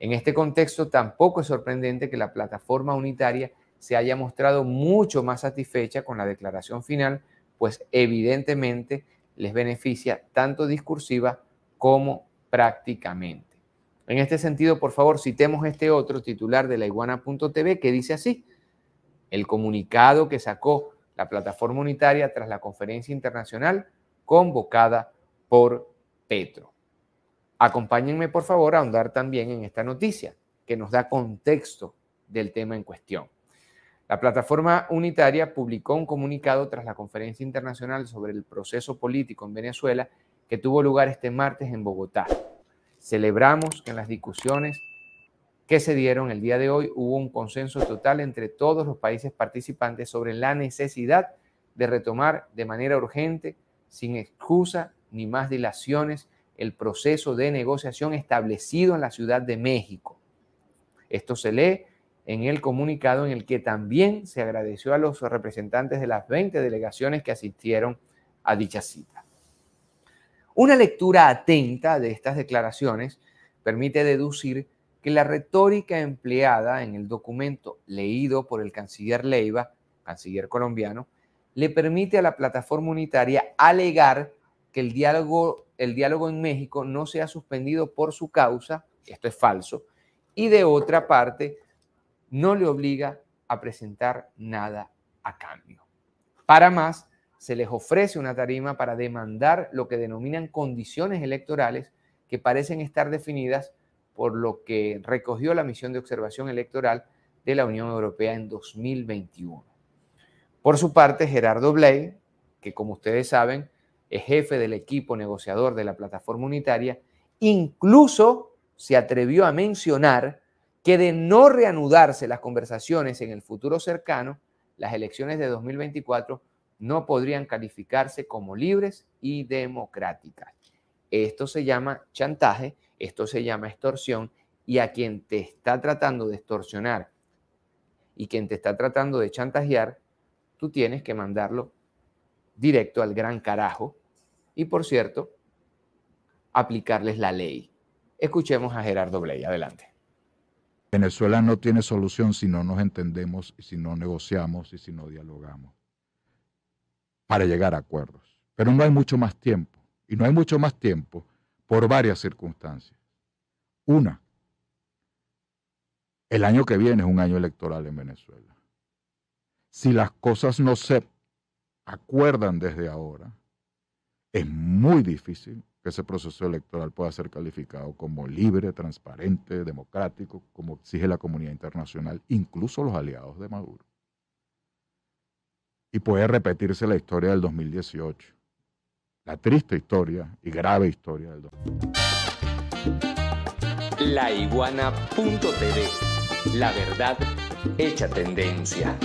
En este contexto, tampoco es sorprendente que la plataforma unitaria se haya mostrado mucho más satisfecha con la declaración final, pues evidentemente les beneficia tanto discursiva como prácticamente. En este sentido, por favor, citemos este otro titular de la iguana.tv que dice así, el comunicado que sacó la plataforma unitaria tras la conferencia internacional convocada por Petro. Acompáñenme, por favor, a ahondar también en esta noticia que nos da contexto del tema en cuestión. La plataforma unitaria publicó un comunicado tras la conferencia internacional sobre el proceso político en Venezuela que tuvo lugar este martes en Bogotá. Celebramos que en las discusiones que se dieron el día de hoy hubo un consenso total entre todos los países participantes sobre la necesidad de retomar de manera urgente, sin excusa ni más dilaciones, el proceso de negociación establecido en la Ciudad de México. Esto se lee en el comunicado en el que también se agradeció a los representantes de las 20 delegaciones que asistieron a dicha cita. Una lectura atenta de estas declaraciones permite deducir que la retórica empleada en el documento leído por el canciller Leiva, canciller colombiano, le permite a la plataforma unitaria alegar que el diálogo el diálogo en México no se ha suspendido por su causa, esto es falso, y de otra parte, no le obliga a presentar nada a cambio. Para más, se les ofrece una tarima para demandar lo que denominan condiciones electorales que parecen estar definidas por lo que recogió la misión de observación electoral de la Unión Europea en 2021. Por su parte, Gerardo Blay, que como ustedes saben, es jefe del equipo negociador de la plataforma unitaria, incluso se atrevió a mencionar que de no reanudarse las conversaciones en el futuro cercano, las elecciones de 2024 no podrían calificarse como libres y democráticas. Esto se llama chantaje, esto se llama extorsión y a quien te está tratando de extorsionar y quien te está tratando de chantajear, tú tienes que mandarlo directo al gran carajo y, por cierto, aplicarles la ley. Escuchemos a Gerardo Bley. Adelante. Venezuela no tiene solución si no nos entendemos, si no negociamos y si no dialogamos para llegar a acuerdos. Pero no hay mucho más tiempo. Y no hay mucho más tiempo por varias circunstancias. Una, el año que viene es un año electoral en Venezuela. Si las cosas no se acuerdan desde ahora, es muy difícil que ese proceso electoral pueda ser calificado como libre, transparente, democrático, como exige la comunidad internacional, incluso los aliados de Maduro. Y puede repetirse la historia del 2018, la triste historia y grave historia del 2018. La iguana.tv, la verdad hecha tendencia.